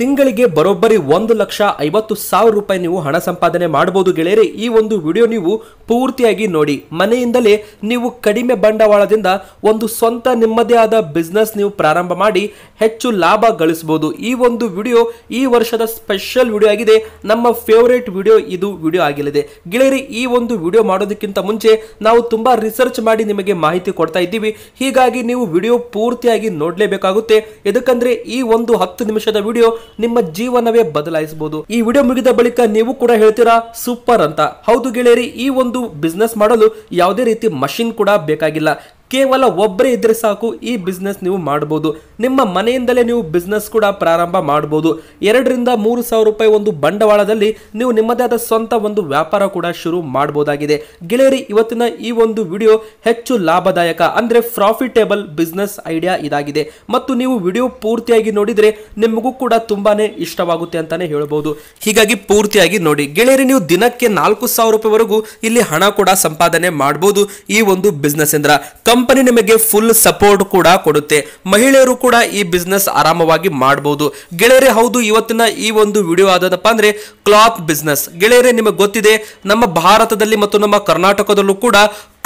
ತಿಂಗಳಿಗೆ ಬರೋಬ್ಬರಿ ಒಂದು ಲಕ್ಷ ಐವತ್ತು ಸಾವಿರ ರೂಪಾಯಿ ನೀವು ಹಣ ಸಂಪಾದನೆ ಮಾಡಬಹುದು ಗೆಳೆಯರೆ ಈ ಒಂದು ವಿಡಿಯೋ ನೀವು ಪೂರ್ತಿಯಾಗಿ ನೋಡಿ ಮನೆಯಿಂದಲೇ ನೀವು ಕಡಿಮೆ ಬಂಡವಾಳದಿಂದ ಒಂದು ಸ್ವಂತ ನಿಮ್ಮದೇ ಆದ ಬಿಸ್ನೆಸ್ ನೀವು ಪ್ರಾರಂಭ ಮಾಡಿ ಹೆಚ್ಚು ಲಾಭ ಗಳಿಸಬಹುದು ಈ ಒಂದು ವಿಡಿಯೋ ಈ ವರ್ಷದ ಸ್ಪೆಷಲ್ ವಿಡಿಯೋ ಆಗಿದೆ ನಮ್ಮ ಫೇವರೇಟ್ ವಿಡಿಯೋ ಇದು ವಿಡಿಯೋ ಆಗಲಿದೆ ಗೆಳೆಯರಿ ಈ ಒಂದು ವಿಡಿಯೋ ಮಾಡೋದಕ್ಕಿಂತ ಮುಂಚೆ ನಾವು ತುಂಬಾ ರಿಸರ್ಚ್ ಮಾಡಿ ನಿಮಗೆ ಮಾಹಿತಿ ಕೊಡ್ತಾ ಇದ್ದೀವಿ ಹೀಗಾಗಿ ನೀವು ವಿಡಿಯೋ ಪೂರ್ತಿಯಾಗಿ ನೋಡಲೇಬೇಕಾಗುತ್ತೆ ಇದಕ್ಕಂದ್ರೆ ಈ ಒಂದು ಹತ್ತು ನಿಮಿಷದ ವಿಡಿಯೋ ನಿಮ್ಮ ಜೀವನವೇ ಬದಲಾಯಿಸಬಹುದು ಈ ವಿಡಿಯೋ ಮುಗಿದ ಬಳಿಕ ನೀವು ಕೂಡ ಹೇಳ್ತೀರಾ ಸೂಪರ್ ಅಂತ ಹೌದು ಗೆಳೆಯರಿ ಈ ಒಂದು ಬಿಸ್ನೆಸ್ ಮಾಡಲು ಯಾವುದೇ ರೀತಿ ಮಷಿನ್ ಕೂಡ ಬೇಕಾಗಿಲ್ಲ ಕೇವಲ ಒಬ್ಬರೇ ಇದ್ರೆ ಸಾಕು ಈ ಬಿಸ್ನೆಸ್ ನೀವು ಮಾಡ್ಬೋದು ನಿಮ್ಮ ಮನೆಯಿಂದಲೇ ನೀವು ಬಿಸ್ನೆಸ್ ಕೂಡ ಪ್ರಾರಂಭ ಮಾಡ್ಬೋದು ಎರಡರಿಂದ ಮೂರು ಸಾವಿರ ರೂಪಾಯಿ ಒಂದು ಬಂಡವಾಳದಲ್ಲಿ ನೀವು ನಿಮ್ಮದೇ ಆದ ಸ್ವಂತ ಒಂದು ವ್ಯಾಪಾರ ಕೂಡ ಶುರು ಮಾಡಬಹುದಾಗಿದೆ ಗೆಳೆಯರಿ ಇವತ್ತಿನ ಈ ಒಂದು ವಿಡಿಯೋ ಹೆಚ್ಚು ಲಾಭದಾಯಕ ಅಂದರೆ ಪ್ರಾಫಿಟೇಬಲ್ ಬಿಸ್ನೆಸ್ ಐಡಿಯಾ ಇದಾಗಿದೆ ಮತ್ತು ನೀವು ವಿಡಿಯೋ ಪೂರ್ತಿಯಾಗಿ ನೋಡಿದರೆ ನಿಮಗೂ ಕೂಡ ತುಂಬಾನೇ ಇಷ್ಟವಾಗುತ್ತೆ ಅಂತಾನೆ ಹೇಳ್ಬೋದು ಹೀಗಾಗಿ ಪೂರ್ತಿಯಾಗಿ ನೋಡಿ ಗೆಳೆಯರಿ ನೀವು ದಿನಕ್ಕೆ ನಾಲ್ಕು ಸಾವಿರ ರೂಪಾಯಿವರೆಗೂ ಇಲ್ಲಿ ಹಣ ಕೂಡ ಸಂಪಾದನೆ ಮಾಡಬಹುದು ಈ ಒಂದು ಬಿಸ್ನೆಸ್ ಎಂದ್ರ ಕಂಪನಿ ನಿಮಗೆ ಫುಲ್ ಸಪೋರ್ಟ್ ಕೂಡ ಕೊಡುತ್ತೆ ಮಹಿಳೆಯರು ಕೂಡ ಈ ಬಿಸ್ನೆಸ್ ಆರಾಮವಾಗಿ ಮಾಡಬಹುದು ಗೆಳೆಯರೆ ಹೌದು ಇವತ್ತಿನ ಈ ಒಂದು ವಿಡಿಯೋ ಆದದಪ್ಪ ಅಂದ್ರೆ ಕ್ಲಾಪ್ ಬಿಸ್ನೆಸ್ ಗೆಳೆಯರೆ ನಿಮಗೆ ಗೊತ್ತಿದೆ ನಮ್ಮ ಭಾರತದಲ್ಲಿ ಮತ್ತು ನಮ್ಮ ಕರ್ನಾಟಕದಲ್ಲೂ ಕೂಡ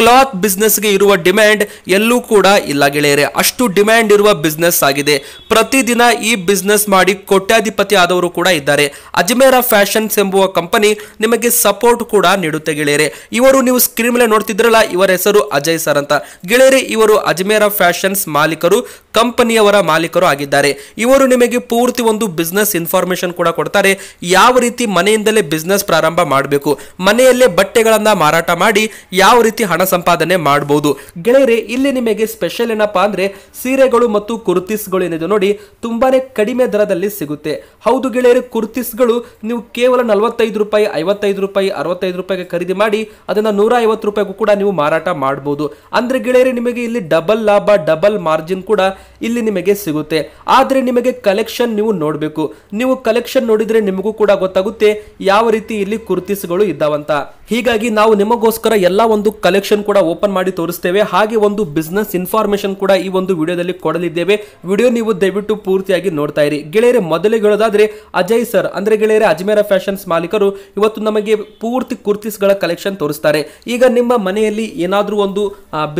ಕ್ಲಾತ್ ಬಿಸ್ನೆಸ್ಗೆ ಇರುವ ಡಿಮ್ಯಾಂಡ್ ಎಲ್ಲೂ ಕೂಡ ಇಲ್ಲ ಗೆಳೆಯರೆ ಅಷ್ಟು ಡಿಮ್ಯಾಂಡ್ ಇರುವ ಬಿಸ್ನೆಸ್ ಆಗಿದೆ ಪ್ರತಿದಿನ ಈ ಬಿಸ್ನೆಸ್ ಮಾಡಿ ಕೋಟ್ಯಾಧಿಪತಿ ಆದವರು ಕೂಡ ಇದ್ದಾರೆ ಅಜ್ಮೇರ ಫ್ಯಾಷನ್ಸ್ ಎಂಬುವ ಕಂಪನಿ ನಿಮಗೆ ಸಪೋರ್ಟ್ ಕೂಡ ನೀಡುತ್ತೆ ಗೆಳೆಯರೆ ಇವರು ನೀವು ಸ್ಕ್ರೀನ್ ಮೇಲೆ ನೋಡ್ತಿದ್ರಲ್ಲ ಇವರ ಹೆಸರು ಅಜಯ್ ಸರ್ ಅಂತ ಗೆಳೆಯರೆ ಇವರು ಅಜ್ಮೇರ ಫ್ಯಾಷನ್ಸ್ ಮಾಲೀಕರು ಕಂಪನಿಯವರ ಮಾಲೀಕರು ಆಗಿದ್ದಾರೆ ಇವರು ನಿಮಗೆ ಪೂರ್ತಿ ಒಂದು ಬಿಸ್ನೆಸ್ ಇನ್ಫಾರ್ಮೇಶನ್ ಕೂಡ ಕೊಡ್ತಾರೆ ಯಾವ ರೀತಿ ಮನೆಯಿಂದಲೇ ಬಿಸ್ನೆಸ್ ಪ್ರಾರಂಭ ಮಾಡಬೇಕು ಮನೆಯಲ್ಲೇ ಬಟ್ಟೆಗಳನ್ನು ಮಾರಾಟ ಮಾಡಿ ಯಾವ ರೀತಿ ಹಣ ಹಣ ಸಂಪಾದನೆ ಮಾಡಬಹುದು ಗೆಳೆಯರೆ ಇಲ್ಲಿ ನಿಮಗೆ ಸ್ಪೆಷಲ್ ಏನಪ್ಪಾ ಅಂದ್ರೆ ಸೀರೆಗಳು ಮತ್ತು ಕುರ್ತಿಸ್ಗಳು ಏನಿದೆ ನೋಡಿ ತುಂಬಾನೇ ಕಡಿಮೆ ದರದಲ್ಲಿ ಸಿಗುತ್ತೆ ಹೌದು ಗೆಳೆಯರು ಕುರ್ತಿಸ್ಗಳು ನೀವು ಕೇವಲ ನಲವತ್ತೈದು ರೂಪಾಯಿ ಐವತ್ತೈದು ರೂಪಾಯಿ ಅರವತ್ತೈದು ರೂಪಾಯಿಗೆ ಖರೀದಿ ಮಾಡಿ ಅದನ್ನ ನೂರ ಐವತ್ತು ರೂಪಾಯಿಗೂ ಕೂಡ ನೀವು ಮಾರಾಟ ಮಾಡಬಹುದು ಅಂದ್ರೆ ಗೆಳೆಯರೆ ನಿಮಗೆ ಇಲ್ಲಿ ಡಬಲ್ ಲಾಭ ಡಬಲ್ ಮಾರ್ಜಿನ್ ಕೂಡ ಇಲ್ಲಿ ನಿಮಗೆ ಸಿಗುತ್ತೆ ಆದ್ರೆ ನಿಮಗೆ ಕಲೆಕ್ಷನ್ ನೀವು ನೋಡಬೇಕು ನೀವು ಕಲೆಕ್ಷನ್ ನೋಡಿದ್ರೆ ನಿಮಗೂ ಕೂಡ ಗೊತ್ತಾಗುತ್ತೆ ಯಾವ ರೀತಿ ಇಲ್ಲಿ ಕುರ್ತೀಸ್ಗಳು ಇದ್ದಾವಂತ ಹೀಗಾಗಿ ನಾವು ನಿಮಗೋಸ್ಕರ ಎಲ್ಲಾ ಒಂದು ಕಲೆಕ್ಷನ್ ಸೆಕ್ಷನ್ ಕೂಡ ಓಪನ್ ಮಾಡಿ ತೋರಿಸ್ತೇವೆ ಹಾಗೆ ಒಂದು ಬಿಸ್ನೆಸ್ ಇನ್ಫಾರ್ಮೇಶನ್ ಕೂಡ ಈ ಒಂದು ವಿಡಿಯೋದಲ್ಲಿ ಕೊಡಲಿದ್ದೇವೆ ವಿಡಿಯೋ ನೀವು ದಯವಿಟ್ಟು ಪೂರ್ತಿಯಾಗಿ ನೋಡ್ತಾ ಇರಿ ಗೆಳೆಯರೆ ಮೊದಲಿಗೆ ಹೇಳೋದಾದ್ರೆ ಅಜಯ್ ಸರ್ ಅಂದ್ರೆ ಗೆಳೆಯರೆ ಅಜ್ಮೇರ ಫ್ಯಾಷನ್ಸ್ ಮಾಲೀಕರು ಇವತ್ತು ನಮಗೆ ಪೂರ್ತಿ ಕುರ್ತಿಸ್ಗಳ ಕಲೆಕ್ಷನ್ ತೋರಿಸ್ತಾರೆ ಈಗ ನಿಮ್ಮ ಮನೆಯಲ್ಲಿ ಏನಾದರೂ ಒಂದು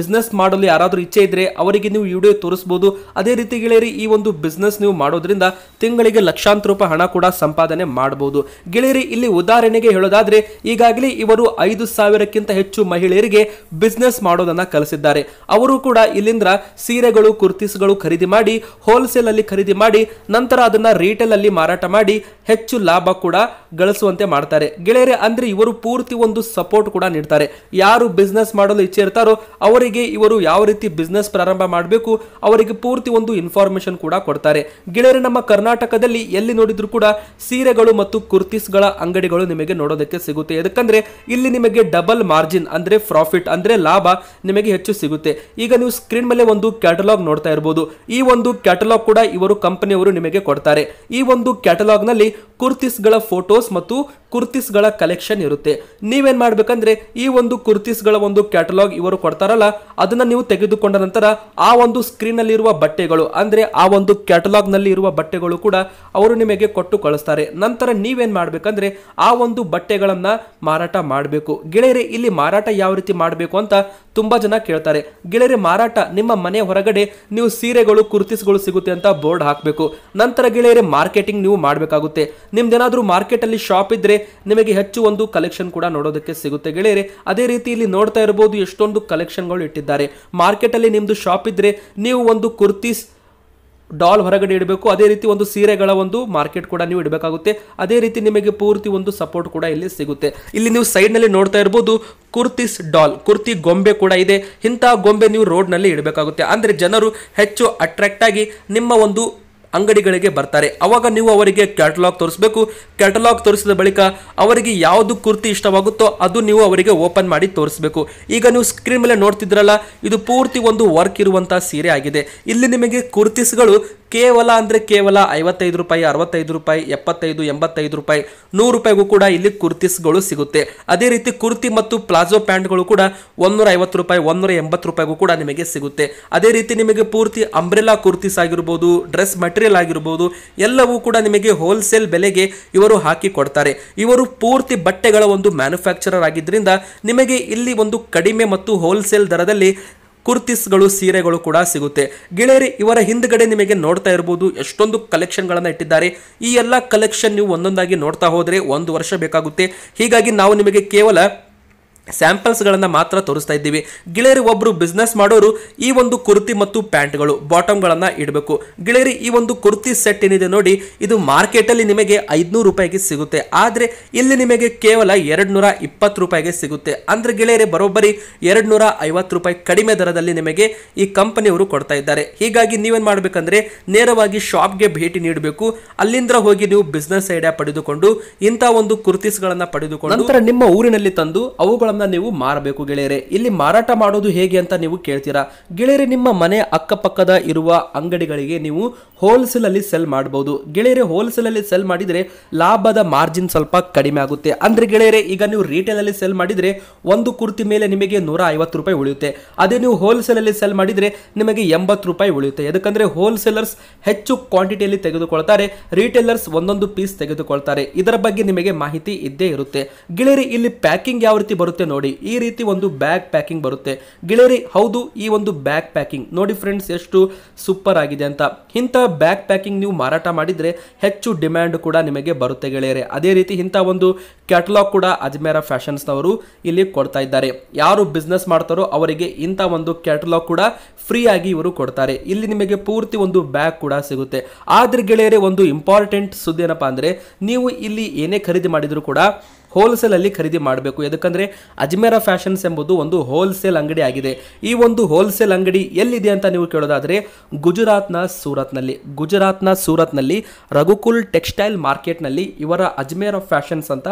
ಬಿಸ್ನೆಸ್ ಮಾಡಲು ಯಾರಾದರೂ ಇಚ್ಛೆ ಇದ್ರೆ ಅವರಿಗೆ ನೀವು ವಿಡಿಯೋ ತೋರಿಸಬಹುದು ಅದೇ ರೀತಿ ಗೆಳೆಯರಿ ಈ ಒಂದು ಬಿಸ್ನೆಸ್ ನೀವು ಮಾಡೋದ್ರಿಂದ ತಿಂಗಳಿಗೆ ಲಕ್ಷಾಂತರ ರೂಪಾಯಿ ಹಣ ಕೂಡ ಸಂಪಾದನೆ ಮಾಡಬಹುದು ಗೆಳೆಯರಿ ಇಲ್ಲಿ ಉದಾಹರಣೆಗೆ ಹೇಳೋದಾದ್ರೆ ಈಗಾಗಲೇ ಇವರು ಐದು ಸಾವಿರಕ್ಕಿಂತ ಹೆಚ್ಚು ಮಹಿಳೆಯರಿಗೆ ಬಿಸ್ನೆಸ್ ಮಾಡೋದನ್ನ ಕಲಿಸಿದ್ದಾರೆ ಅವರು ಕೂಡ ಇಲ್ಲಿಂದ ಸೀರೆಗಳು ಕುರ್ತೀಸ್ಗಳು ಖರೀದಿ ಮಾಡಿ ಹೋಲ್ಸೇಲ್ ಅಲ್ಲಿ ಖರೀದಿ ಮಾಡಿ ನಂತರ ಅದನ್ನ ರೀಟೇಲ್ ಅಲ್ಲಿ ಮಾರಾಟ ಮಾಡಿ ಹೆಚ್ಚು ಲಾಭ ಕೂಡ ಗಳಿಸುವಂತೆ ಮಾಡ್ತಾರೆ ಗೆಳೆಯರೆ ಅಂದ್ರೆ ಇವರು ಪೂರ್ತಿ ಒಂದು ಸಪೋರ್ಟ್ ಕೂಡ ನೀಡ್ತಾರೆ ಯಾರು ಬಿಸ್ನೆಸ್ ಮಾಡಲು ಇಚ್ಛೆ ಇರ್ತಾರೋ ಅವರಿಗೆ ಇವರು ಯಾವ ರೀತಿ ಬಿಸ್ನೆಸ್ ಪ್ರಾರಂಭ ಮಾಡಬೇಕು ಅವರಿಗೆ ಪೂರ್ತಿ ಒಂದು ಇನ್ಫಾರ್ಮೇಶನ್ ಕೂಡ ಕೊಡ್ತಾರೆ ಗೆಳೆಯರೆ ನಮ್ಮ ಕರ್ನಾಟಕದಲ್ಲಿ ಎಲ್ಲಿ ನೋಡಿದ್ರು ಕೂಡ ಸೀರೆಗಳು ಮತ್ತು ಕುರ್ತೀಸ್ಗಳ ಅಂಗಡಿಗಳು ನಿಮಗೆ ನೋಡೋದಕ್ಕೆ ಸಿಗುತ್ತೆ ಯಾಕಂದ್ರೆ ಇಲ್ಲಿ ನಿಮಗೆ ಡಬಲ್ ಮಾರ್ಜಿನ್ ಅಂದ್ರೆ ಪ್ರಾಫಿಟ್ ಅಂದರೆ ಲಾಭ ನಿಮಗೆ ಹೆಚ್ಚು ಸಿಗುತ್ತೆ ಈಗ ನೀವು ಸ್ಕ್ರೀನ್ ಮೇಲೆ ಒಂದು ಕ್ಯಾಟಲಾಗ್ ನೋಡ್ತಾ ಇರಬಹುದು ಈ ಒಂದು ಕ್ಯಾಟಲಾಗ್ ಕೂಡ ಇವರು ಕಂಪನಿಯವರು ನಿಮಗೆ ಕೊಡ್ತಾರೆ ಈ ಒಂದು ಕ್ಯಾಟಲಾಗ್ನಲ್ಲಿ ಕುರ್ತಿಸ್ಗಳ ಫೋಟೋಸ್ ಮತ್ತು ಕುರ್ತಿಸ್ಗಳ ಕಲೆಕ್ಷನ್ ಇರುತ್ತೆ ನೀವೇನು ಮಾಡಬೇಕಂದ್ರೆ ಈ ಒಂದು ಕುರ್ತಿಸ್ಗಳ ಒಂದು ಕ್ಯಾಟಲಾಗ್ ಇವರು ಕೊಡ್ತಾರಲ್ಲ ಅದನ್ನು ನೀವು ತೆಗೆದುಕೊಂಡ ನಂತರ ಆ ಒಂದು ಅಲ್ಲಿರುವ ಬಟ್ಟೆಗಳು ಅಂದರೆ ಆ ಒಂದು ಕ್ಯಾಟಲಾಗ್ನಲ್ಲಿ ಇರುವ ಬಟ್ಟೆಗಳು ಕೂಡ ಅವರು ನಿಮಗೆ ಕೊಟ್ಟು ಕಳಿಸ್ತಾರೆ ನಂತರ ನೀವೇನು ಮಾಡಬೇಕಂದ್ರೆ ಆ ಒಂದು ಬಟ್ಟೆಗಳನ್ನು ಮಾರಾಟ ಮಾಡಬೇಕು ಗೆಳೆಯರೆ ಇಲ್ಲಿ ಮಾರಾಟ ಯಾವ ರೀತಿ ಮಾಡಬೇಕು ಮಾಡಬೇಕು ಅಂತ ತುಂಬಾ ಜನ ಕೇಳ್ತಾರೆ ಗೆಳೆಯರೆ ಮಾರಾಟ ನಿಮ್ಮ ಮನೆ ಹೊರಗಡೆ ನೀವು ಸೀರೆಗಳು ಕುರ್ತಿಸ್ಗಳು ಸಿಗುತ್ತೆ ಅಂತ ಬೋರ್ಡ್ ಹಾಕಬೇಕು ನಂತರ ಗೆಳೆಯರೆ ಮಾರ್ಕೆಟಿಂಗ್ ನೀವು ಮಾಡಬೇಕಾಗುತ್ತೆ ಮಾರ್ಕೆಟ್ ಮಾರ್ಕೆಟಲ್ಲಿ ಶಾಪ್ ಇದ್ರೆ ನಿಮಗೆ ಹೆಚ್ಚು ಒಂದು ಕಲೆಕ್ಷನ್ ಕೂಡ ನೋಡೋದಕ್ಕೆ ಸಿಗುತ್ತೆ ಗೆಳೆಯರೆ ಅದೇ ರೀತಿ ಇಲ್ಲಿ ನೋಡ್ತಾ ಇರಬಹುದು ಎಷ್ಟೊಂದು ಕಲೆಕ್ಷನ್ಗಳು ಇಟ್ಟಿದ್ದಾರೆ ಮಾರ್ಕೆಟಲ್ಲಿ ನಿಮ್ದು ಶಾಪ್ ಇದ್ರೆ ನೀವು ಒಂದು ಕುರ್ತೀಸ್ ಡಾಲ್ ಹೊರಗಡೆ ಇಡಬೇಕು ಅದೇ ರೀತಿ ಒಂದು ಸೀರೆಗಳ ಒಂದು ಮಾರ್ಕೆಟ್ ಕೂಡ ನೀವು ಇಡಬೇಕಾಗುತ್ತೆ ಅದೇ ರೀತಿ ನಿಮಗೆ ಪೂರ್ತಿ ಒಂದು ಸಪೋರ್ಟ್ ಕೂಡ ಇಲ್ಲಿ ಸಿಗುತ್ತೆ ಇಲ್ಲಿ ನೀವು ಸೈಡ್ನಲ್ಲಿ ನೋಡ್ತಾ ಇರ್ಬೋದು ಕುರ್ತಿಸ್ ಡಾಲ್ ಕುರ್ತಿ ಗೊಂಬೆ ಕೂಡ ಇದೆ ಇಂತಹ ಗೊಂಬೆ ನೀವು ರೋಡ್ನಲ್ಲಿ ಇಡಬೇಕಾಗುತ್ತೆ ಅಂದರೆ ಜನರು ಹೆಚ್ಚು ಅಟ್ರಾಕ್ಟ್ ಆಗಿ ನಿಮ್ಮ ಒಂದು ಅಂಗಡಿಗಳಿಗೆ ಬರ್ತಾರೆ ಅವಾಗ ನೀವು ಅವರಿಗೆ ಕ್ಯಾಟಲಾಗ್ ತೋರಿಸಬೇಕು ಕ್ಯಾಟಲಾಗ್ ತೋರಿಸಿದ ಬಳಿಕ ಅವರಿಗೆ ಯಾವುದು ಕುರ್ತಿ ಇಷ್ಟವಾಗುತ್ತೋ ಅದು ನೀವು ಅವರಿಗೆ ಓಪನ್ ಮಾಡಿ ತೋರಿಸಬೇಕು ಈಗ ನೀವು ಸ್ಕ್ರೀನ್ ಮೇಲೆ ನೋಡ್ತಿದ್ರಲ್ಲ ಇದು ಪೂರ್ತಿ ಒಂದು ವರ್ಕ್ ಇರುವಂತಹ ಸೀರೆ ಆಗಿದೆ ಇಲ್ಲಿ ನಿಮಗೆ ಕುರ್ತಿಸ್ಗಳು ಕೇವಲ ಅಂದರೆ ಕೇವಲ ಐವತ್ತೈದು ರೂಪಾಯಿ ಅರವತ್ತೈದು ರೂಪಾಯಿ ಎಪ್ಪತ್ತೈದು ಎಂಬತ್ತೈದು ರೂಪಾಯಿ ನೂರು ರೂಪಾಯಿಗೂ ಕೂಡ ಇಲ್ಲಿ ಕುರ್ತಿಸ್ಗಳು ಸಿಗುತ್ತೆ ಅದೇ ರೀತಿ ಕುರ್ತಿ ಮತ್ತು ಪ್ಲಾಜೋ ಪ್ಯಾಂಟ್ಗಳು ಕೂಡ ಒಂದೂರ ಐವತ್ತು ರೂಪಾಯಿ ಒಂದೂರ ಎಂಬತ್ತು ರೂಪಾಯಿಗೂ ಕೂಡ ನಿಮಗೆ ಸಿಗುತ್ತೆ ಅದೇ ರೀತಿ ನಿಮಗೆ ಪೂರ್ತಿ ಅಂಬ್ರೆಲಾ ಕುರ್ತಿಸ್ ಆಗಿರ್ಬೋದು ಡ್ರೆಸ್ ಮಟೀರಿಯಲ್ ಆಗಿರ್ಬೋದು ಎಲ್ಲವೂ ಕೂಡ ನಿಮಗೆ ಹೋಲ್ಸೇಲ್ ಬೆಲೆಗೆ ಇವರು ಹಾಕಿ ಕೊಡ್ತಾರೆ ಇವರು ಪೂರ್ತಿ ಬಟ್ಟೆಗಳ ಒಂದು ಮ್ಯಾನುಫ್ಯಾಕ್ಚರರ್ ಆಗಿದ್ದರಿಂದ ನಿಮಗೆ ಇಲ್ಲಿ ಒಂದು ಕಡಿಮೆ ಮತ್ತು ಹೋಲ್ಸೇಲ್ ದರದಲ್ಲಿ ಕುರ್ತಿಸ್ಗಳು ಸೀರೆಗಳು ಕೂಡ ಸಿಗುತ್ತೆ ಗೆಳೆಯರಿ ಇವರ ಹಿಂದ್ಗಡೆ ನಿಮಗೆ ನೋಡ್ತಾ ಇರಬಹುದು ಎಷ್ಟೊಂದು ಕಲೆಕ್ಷನ್ಗಳನ್ನು ಇಟ್ಟಿದ್ದಾರೆ ಈ ಎಲ್ಲ ಕಲೆಕ್ಷನ್ ನೀವು ಒಂದೊಂದಾಗಿ ನೋಡ್ತಾ ಹೋದರೆ ಒಂದು ವರ್ಷ ಬೇಕಾಗುತ್ತೆ ಹೀಗಾಗಿ ನಾವು ನಿಮಗೆ ಕೇವಲ ಸ್ಯಾಂಪಲ್ಸ್ಗಳನ್ನು ಮಾತ್ರ ತೋರಿಸ್ತಾ ಇದ್ದೀವಿ ಗೆಳೆಯರು ಒಬ್ಬರು ಬಿಸ್ನೆಸ್ ಮಾಡೋರು ಈ ಒಂದು ಕುರ್ತಿ ಮತ್ತು ಪ್ಯಾಂಟ್ಗಳು ಬಾಟಮ್ಗಳನ್ನು ಇಡಬೇಕು ಗೆಳೆಯರಿ ಈ ಒಂದು ಕುರ್ತಿ ಸೆಟ್ ಏನಿದೆ ನೋಡಿ ಇದು ಮಾರ್ಕೆಟಲ್ಲಿ ನಿಮಗೆ ಐದುನೂರು ರೂಪಾಯಿಗೆ ಸಿಗುತ್ತೆ ಆದರೆ ಇಲ್ಲಿ ನಿಮಗೆ ಕೇವಲ ಎರಡು ನೂರ ಇಪ್ಪತ್ತು ರೂಪಾಯಿಗೆ ಸಿಗುತ್ತೆ ಅಂದರೆ ಗೆಳೆಯರೇ ಬರೋಬ್ಬರಿ ಎರಡು ನೂರ ಐವತ್ತು ರೂಪಾಯಿ ಕಡಿಮೆ ದರದಲ್ಲಿ ನಿಮಗೆ ಈ ಕಂಪನಿಯವರು ಕೊಡ್ತಾ ಇದ್ದಾರೆ ಹೀಗಾಗಿ ನೀವೇನು ಮಾಡಬೇಕಂದ್ರೆ ನೇರವಾಗಿ ಶಾಪ್ಗೆ ಭೇಟಿ ನೀಡಬೇಕು ಅಲ್ಲಿಂದ ಹೋಗಿ ನೀವು ಬಿಸ್ನೆಸ್ ಐಡಿಯಾ ಪಡೆದುಕೊಂಡು ಇಂಥ ಒಂದು ಕುರ್ತಿಸ್ಗಳನ್ನು ಪಡೆದುಕೊಂಡು ನಂತರ ನಿಮ್ಮ ಊರಿನಲ್ಲಿ ತಂದು ಅವುಗಳ ನೀವು ಮಾರಬೇಕು ಗೆಳೆಯರೆ ಇಲ್ಲಿ ಮಾರಾಟ ಮಾಡೋದು ಹೇಗೆ ಅಂತ ನೀವು ಕೇಳ್ತೀರಾ ಗೆಳೆಯರೆ ನಿಮ್ಮ ಮನೆ ಅಕ್ಕಪಕ್ಕದ ಇರುವ ಅಂಗಡಿಗಳಿಗೆ ನೀವು ಹೋಲ್ಸೇಲ್ ಅಲ್ಲಿ ಸೆಲ್ ಮಾಡಬಹುದು ಗೆಳೆಯರೆ ಹೋಲ್ಸೇಲ್ ಅಲ್ಲಿ ಸೆಲ್ ಮಾಡಿದ್ರೆ ಲಾಭದ ಮಾರ್ಜಿನ್ ಸ್ವಲ್ಪ ಕಡಿಮೆ ಆಗುತ್ತೆ ಅಂದ್ರೆ ಗೆಳೆಯರೆ ಈಗ ನೀವು ರಿಟೇಲ್ ಅಲ್ಲಿ ಸೆಲ್ ಮಾಡಿದ್ರೆ ಒಂದು ಕುರ್ತಿ ಮೇಲೆ ನಿಮಗೆ ನೂರ ಐವತ್ತು ರೂಪಾಯಿ ಉಳಿಯುತ್ತೆ ಅದೇ ನೀವು ಹೋಲ್ಸೇಲ್ ಅಲ್ಲಿ ಸೆಲ್ ಮಾಡಿದ್ರೆ ನಿಮಗೆ ಎಂಬತ್ತು ರೂಪಾಯಿ ಉಳಿಯುತ್ತೆ ಯಾಕಂದ್ರೆ ಹೋಲ್ಸೇಲರ್ಸ್ ಹೆಚ್ಚು ಕ್ವಾಂಟಿಟಿಯಲ್ಲಿ ತೆಗೆದುಕೊಳ್ತಾರೆ ರೀಟೇಲರ್ಸ್ ಒಂದೊಂದು ಪೀಸ್ ತೆಗೆದುಕೊಳ್ತಾರೆ ಇದರ ಬಗ್ಗೆ ನಿಮಗೆ ಮಾಹಿತಿ ಇದ್ದೇ ಇರುತ್ತೆ ಗೆಳೆಯರಿ ಇಲ್ಲಿ ಪ್ಯಾಕಿಂಗ್ ಯಾವ ರೀತಿ ಬರುತ್ತೆ ನೋಡಿ ಈ ರೀತಿ ಒಂದು ಬ್ಯಾಗ್ ಪ್ಯಾಕಿಂಗ್ ಬರುತ್ತೆ ಗೆಳೆಯರಿ ಹೌದು ಈ ಒಂದು ಬ್ಯಾಗ್ ಪ್ಯಾಕಿಂಗ್ ನೋಡಿ ಫ್ರೆಂಡ್ಸ್ ಎಷ್ಟು ಸೂಪರ್ ಆಗಿದೆ ಅಂತ ಇಂಥ ಬ್ಯಾಗ್ ಪ್ಯಾಕಿಂಗ್ ನೀವು ಮಾರಾಟ ಮಾಡಿದರೆ ಹೆಚ್ಚು ಡಿಮ್ಯಾಂಡ್ ಕೂಡ ನಿಮಗೆ ಬರುತ್ತೆ ಗೆಳೆಯರೆ ಅದೇ ರೀತಿ ಇಂಥ ಒಂದು ಕ್ಯಾಟಲಾಗ್ ಕೂಡ ಅಜ್ಮೇರ ಫ್ಯಾಷನ್ಸ್ನವರು ಇಲ್ಲಿ ಕೊಡ್ತಾ ಇದ್ದಾರೆ ಯಾರು ಬಿಸ್ನೆಸ್ ಮಾಡ್ತಾರೋ ಅವರಿಗೆ ಇಂಥ ಒಂದು ಕ್ಯಾಟಲಾಗ್ ಕೂಡ ಫ್ರೀಯಾಗಿ ಇವರು ಕೊಡ್ತಾರೆ ಇಲ್ಲಿ ನಿಮಗೆ ಪೂರ್ತಿ ಒಂದು ಬ್ಯಾಗ್ ಕೂಡ ಸಿಗುತ್ತೆ ಆದ್ರೆ ಗೆಳೆಯರೆ ಒಂದು ಇಂಪಾರ್ಟೆಂಟ್ ಸುದ್ದಿ ಏನಪ್ಪಾ ಅಂದರೆ ನೀವು ಇಲ್ಲಿ ಏನೇ ಖರೀದಿ ಮಾಡಿದರೂ ಕೂಡ ಹೋಲ್ಸೇಲಲ್ಲಿ ಖರೀದಿ ಮಾಡಬೇಕು ಯಾಕಂದರೆ ಅಜ್ಮೇರ ಫ್ಯಾಷನ್ಸ್ ಎಂಬುದು ಒಂದು ಹೋಲ್ಸೇಲ್ ಅಂಗಡಿ ಆಗಿದೆ ಈ ಒಂದು ಹೋಲ್ಸೇಲ್ ಅಂಗಡಿ ಎಲ್ಲಿದೆ ಅಂತ ನೀವು ಕೇಳೋದಾದರೆ ಗುಜರಾತ್ನ ಸೂರತ್ನಲ್ಲಿ ಗುಜರಾತ್ನ ಸೂರತ್ನಲ್ಲಿ ರಘುಕುಲ್ ಟೆಕ್ಸ್ಟೈಲ್ ಮಾರ್ಕೆಟ್ನಲ್ಲಿ ಇವರ ಅಜ್ಮೇರ ಫ್ಯಾಷನ್ಸ್ ಅಂತ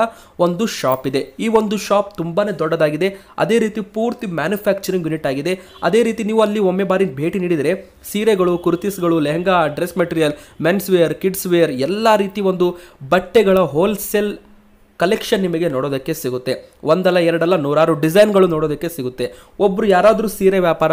ಒಂದು ಶಾಪ್ ಇದೆ ಈ ಒಂದು ಶಾಪ್ ತುಂಬಾ ದೊಡ್ಡದಾಗಿದೆ ಅದೇ ರೀತಿ ಪೂರ್ತಿ ಮ್ಯಾನುಫ್ಯಾಕ್ಚರಿಂಗ್ ಯೂನಿಟ್ ಆಗಿದೆ ಅದೇ ರೀತಿ ನೀವು ಅಲ್ಲಿ ಒಮ್ಮೆ ಬಾರಿ ಭೇಟಿ ನೀಡಿದರೆ ಸೀರೆಗಳು ಕುರ್ತೀಸ್ಗಳು lehenga dress material men's wear kids wear ಎಲ್ಲ ರೀತಿ ಒಂದು ಬಟ್ಟೆಗಳ ಹೋಲ್ಸೇಲ್ ಕಲೆಕ್ಷನ್ ನಿಮಗೆ ನೋಡೋದಕ್ಕೆ ಸಿಗುತ್ತೆ ಒಂದಲ್ಲ ಎರಡಲ್ಲ ನೂರಾರು ಡಿಸೈನ್ಗಳು ನೋಡೋದಕ್ಕೆ ಸಿಗುತ್ತೆ ಒಬ್ರು ಯಾರಾದರೂ ಸೀರೆ ವ್ಯಾಪಾರ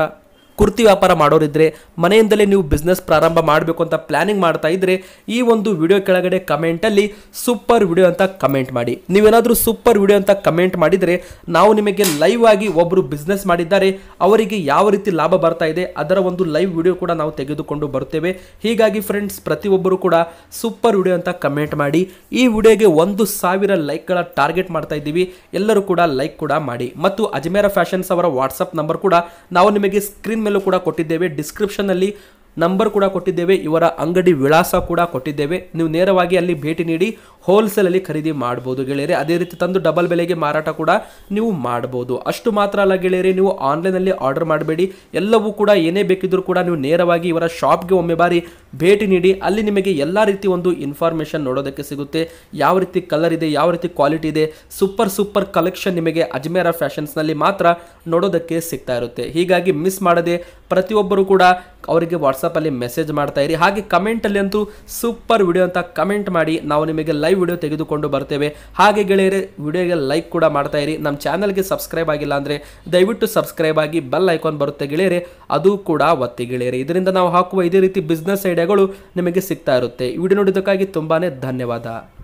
ಕುರ್ತಿ ವ್ಯಾಪಾರ ಮಾಡೋರಿದ್ರೆ ಮನೆಯಿಂದಲೇ ನೀವು ಬಿಸ್ನೆಸ್ ಪ್ರಾರಂಭ ಮಾಡಬೇಕು ಅಂತ ಪ್ಲಾನಿಂಗ್ ಮಾಡ್ತಾ ಇದ್ರೆ ಈ ಒಂದು ವಿಡಿಯೋ ಕೆಳಗಡೆ ಕಮೆಂಟಲ್ಲಿ ಸೂಪರ್ ವಿಡಿಯೋ ಅಂತ ಕಮೆಂಟ್ ಮಾಡಿ ನೀವೇನಾದರೂ ಸೂಪರ್ ವಿಡಿಯೋ ಅಂತ ಕಮೆಂಟ್ ಮಾಡಿದರೆ ನಾವು ನಿಮಗೆ ಲೈವ್ ಆಗಿ ಒಬ್ಬರು ಬಿಸ್ನೆಸ್ ಮಾಡಿದ್ದಾರೆ ಅವರಿಗೆ ಯಾವ ರೀತಿ ಲಾಭ ಬರ್ತಾ ಇದೆ ಅದರ ಒಂದು ಲೈವ್ ವಿಡಿಯೋ ಕೂಡ ನಾವು ತೆಗೆದುಕೊಂಡು ಬರುತ್ತೇವೆ ಹೀಗಾಗಿ ಫ್ರೆಂಡ್ಸ್ ಪ್ರತಿಯೊಬ್ಬರು ಕೂಡ ಸೂಪರ್ ವಿಡಿಯೋ ಅಂತ ಕಮೆಂಟ್ ಮಾಡಿ ಈ ವಿಡಿಯೋಗೆ ಒಂದು ಸಾವಿರ ಲೈಕ್ಗಳ ಟಾರ್ಗೆಟ್ ಮಾಡ್ತಾ ಇದ್ದೀವಿ ಎಲ್ಲರೂ ಕೂಡ ಲೈಕ್ ಕೂಡ ಮಾಡಿ ಮತ್ತು ಅಜ್ಮೇರ ಫ್ಯಾಷನ್ಸ್ ಅವರ ವಾಟ್ಸಪ್ ನಂಬರ್ ಕೂಡ ನಾವು ನಿಮಗೆ ಸ್ಕ್ರೀನ್ ಮೇಲೂ ಕೂಡ ಕೊಟ್ಟಿದ್ದೇವೆ ಡಿಸ್ಕ್ರಿಪ್ಷನ್ನಲ್ಲಿ ನಂಬರ್ ಕೂಡ ಕೊಟ್ಟಿದ್ದೇವೆ ಇವರ ಅಂಗಡಿ ವಿಳಾಸ ಕೂಡ ಕೊಟ್ಟಿದ್ದೇವೆ ನೀವು ನೇರವಾಗಿ ಅಲ್ಲಿ ಭೇಟಿ ನೀಡಿ ಹೋಲ್ಸೇಲಲ್ಲಿ ಖರೀದಿ ಮಾಡ್ಬೋದು ಗೆಳೆಯರೆ ಅದೇ ರೀತಿ ತಂದು ಡಬಲ್ ಬೆಲೆಗೆ ಮಾರಾಟ ಕೂಡ ನೀವು ಮಾಡ್ಬೋದು ಅಷ್ಟು ಮಾತ್ರ ಅಲ್ಲ ಗೆಳೆಯರೆ ನೀವು ಆನ್ಲೈನಲ್ಲಿ ಆರ್ಡರ್ ಮಾಡಬೇಡಿ ಎಲ್ಲವೂ ಕೂಡ ಏನೇ ಬೇಕಿದ್ರು ಕೂಡ ನೀವು ನೇರವಾಗಿ ಇವರ ಶಾಪ್ಗೆ ಒಮ್ಮೆ ಬಾರಿ ಭೇಟಿ ನೀಡಿ ಅಲ್ಲಿ ನಿಮಗೆ ಎಲ್ಲ ರೀತಿ ಒಂದು ಇನ್ಫಾರ್ಮೇಷನ್ ನೋಡೋದಕ್ಕೆ ಸಿಗುತ್ತೆ ಯಾವ ರೀತಿ ಕಲರ್ ಇದೆ ಯಾವ ರೀತಿ ಕ್ವಾಲಿಟಿ ಇದೆ ಸೂಪರ್ ಸೂಪರ್ ಕಲೆಕ್ಷನ್ ನಿಮಗೆ ಅಜ್ಮೇರ ಫ್ಯಾಷನ್ಸ್ನಲ್ಲಿ ಮಾತ್ರ ನೋಡೋದಕ್ಕೆ ಸಿಗ್ತಾ ಇರುತ್ತೆ ಹೀಗಾಗಿ ಮಿಸ್ ಮಾಡದೆ ಪ್ರತಿಯೊಬ್ಬರು ಕೂಡ ಅವರಿಗೆ ವಾಟ್ಸಪ್ ವಾಟ್ಸಪ್ಪಲ್ಲಿ ಮೆಸೇಜ್ ಮಾಡ್ತಾ ಇರಿ ಹಾಗೆ ಕಮೆಂಟಲ್ಲಿ ಅಂತೂ ಸೂಪರ್ ವಿಡಿಯೋ ಅಂತ ಕಮೆಂಟ್ ಮಾಡಿ ನಾವು ನಿಮಗೆ ಲೈವ್ ವಿಡಿಯೋ ತೆಗೆದುಕೊಂಡು ಬರ್ತೇವೆ ಹಾಗೆ ಗೆಳೆಯರೆ ವಿಡಿಯೋಗೆ ಲೈಕ್ ಕೂಡ ಮಾಡ್ತಾ ಇರಿ ನಮ್ಮ ಚಾನಲ್ಗೆ ಸಬ್ಸ್ಕ್ರೈಬ್ ಆಗಿಲ್ಲ ಅಂದರೆ ದಯವಿಟ್ಟು ಸಬ್ಸ್ಕ್ರೈಬ್ ಆಗಿ ಬೆಲ್ ಐಕಾನ್ ಬರುತ್ತೆ ಗೆಳೆಯರೆ ಅದು ಕೂಡ ಒತ್ತಿ ಗೆಳೆಯರೆ ಇದರಿಂದ ನಾವು ಹಾಕುವ ಇದೇ ರೀತಿ ಬಿಸ್ನೆಸ್ ಐಡಿಯಾಗಳು ನಿಮಗೆ ಸಿಗ್ತಾ ಇರುತ್ತೆ ವಿಡಿಯೋ ನೋಡಿದ್ದಕ್ಕಾಗಿ ತುಂಬಾ ಧನ್ಯವಾದ